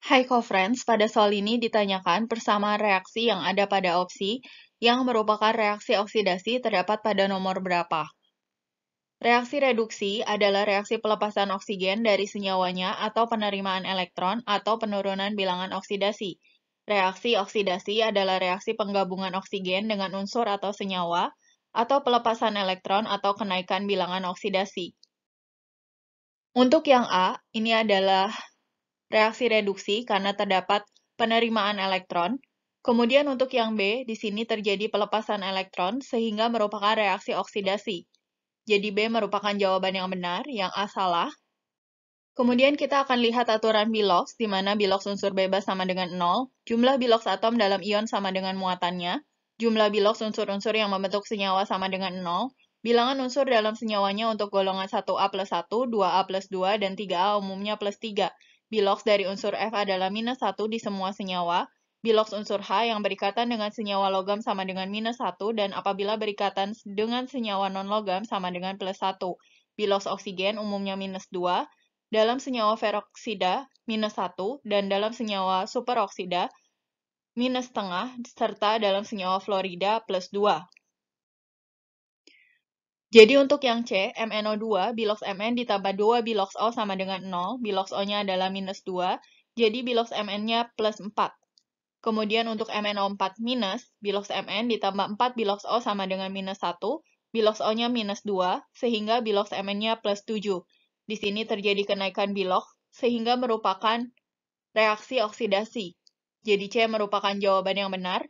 co friends, pada soal ini ditanyakan persamaan reaksi yang ada pada opsi yang merupakan reaksi oksidasi terdapat pada nomor berapa. Reaksi reduksi adalah reaksi pelepasan oksigen dari senyawanya atau penerimaan elektron atau penurunan bilangan oksidasi. Reaksi oksidasi adalah reaksi penggabungan oksigen dengan unsur atau senyawa atau pelepasan elektron atau kenaikan bilangan oksidasi. Untuk yang A, ini adalah reaksi reduksi karena terdapat penerimaan elektron. Kemudian untuk yang B, di sini terjadi pelepasan elektron sehingga merupakan reaksi oksidasi. Jadi B merupakan jawaban yang benar, yang A salah. Kemudian kita akan lihat aturan Bilox, di mana Bilox unsur bebas sama dengan 0, jumlah Bilox atom dalam ion sama dengan muatannya, jumlah Bilox unsur-unsur yang membentuk senyawa sama dengan 0, bilangan unsur dalam senyawanya untuk golongan 1A plus 1, 2A plus 2, dan 3A umumnya plus 3. Bilox dari unsur F adalah minus 1 di semua senyawa, Bilox unsur H yang berikatan dengan senyawa logam sama dengan minus 1 dan apabila berikatan dengan senyawa non-logam sama dengan plus 1. Bilox oksigen umumnya minus 2, dalam senyawa feroksida minus 1, dan dalam senyawa superoksida minus setengah, serta dalam senyawa florida plus 2. Jadi untuk yang C, MnO2, biloks Mn ditambah 2 biloks O sama dengan 0, biloks O-nya adalah minus 2, jadi biloks Mn-nya plus 4. Kemudian untuk MnO4 minus, biloks Mn ditambah 4 biloks O sama dengan minus 1, biloks O-nya minus 2, sehingga biloks Mn-nya plus 7. Di sini terjadi kenaikan biloks, sehingga merupakan reaksi oksidasi. Jadi C merupakan jawaban yang benar.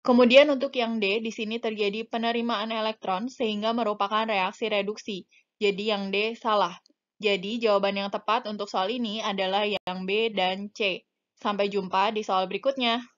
Kemudian untuk yang D, di sini terjadi penerimaan elektron sehingga merupakan reaksi reduksi. Jadi yang D salah. Jadi jawaban yang tepat untuk soal ini adalah yang B dan C. Sampai jumpa di soal berikutnya.